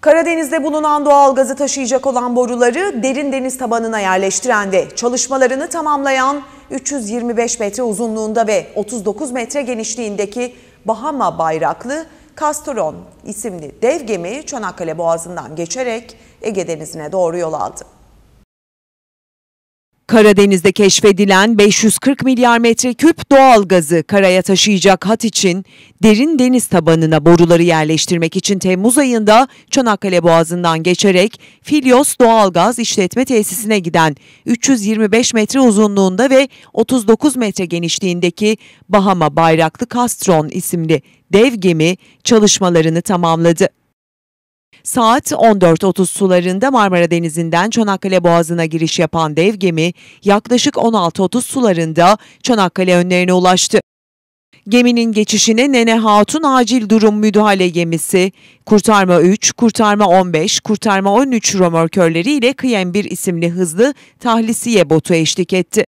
Karadeniz'de bulunan doğal gazı taşıyacak olan boruları derin deniz tabanına yerleştiren ve çalışmalarını tamamlayan 325 metre uzunluğunda ve 39 metre genişliğindeki Bahama bayraklı Castoron isimli dev gemi Çanakkale Boğazı'ndan geçerek Ege Denizi'ne doğru yol aldı. Karadeniz'de keşfedilen 540 milyar metreküp doğal gazı karaya taşıyacak hat için derin deniz tabanına boruları yerleştirmek için Temmuz ayında Çanakkale Boğazı'ndan geçerek Filyos Doğalgaz işletme Tesisine giden 325 metre uzunluğunda ve 39 metre genişliğindeki Bahama Bayraklı Castron isimli dev gemi çalışmalarını tamamladı. Saat 14.30 sularında Marmara Denizi'nden Çanakkale Boğazı'na giriş yapan dev gemi yaklaşık 16.30 sularında Çanakkale önlerine ulaştı. Geminin geçişine Nene Hatun Acil Durum Müdahale Gemisi, Kurtarma 3, Kurtarma 15, Kurtarma 13 romörkörleri ile Kıyem 1 isimli hızlı tahlisiye botu eşlik etti.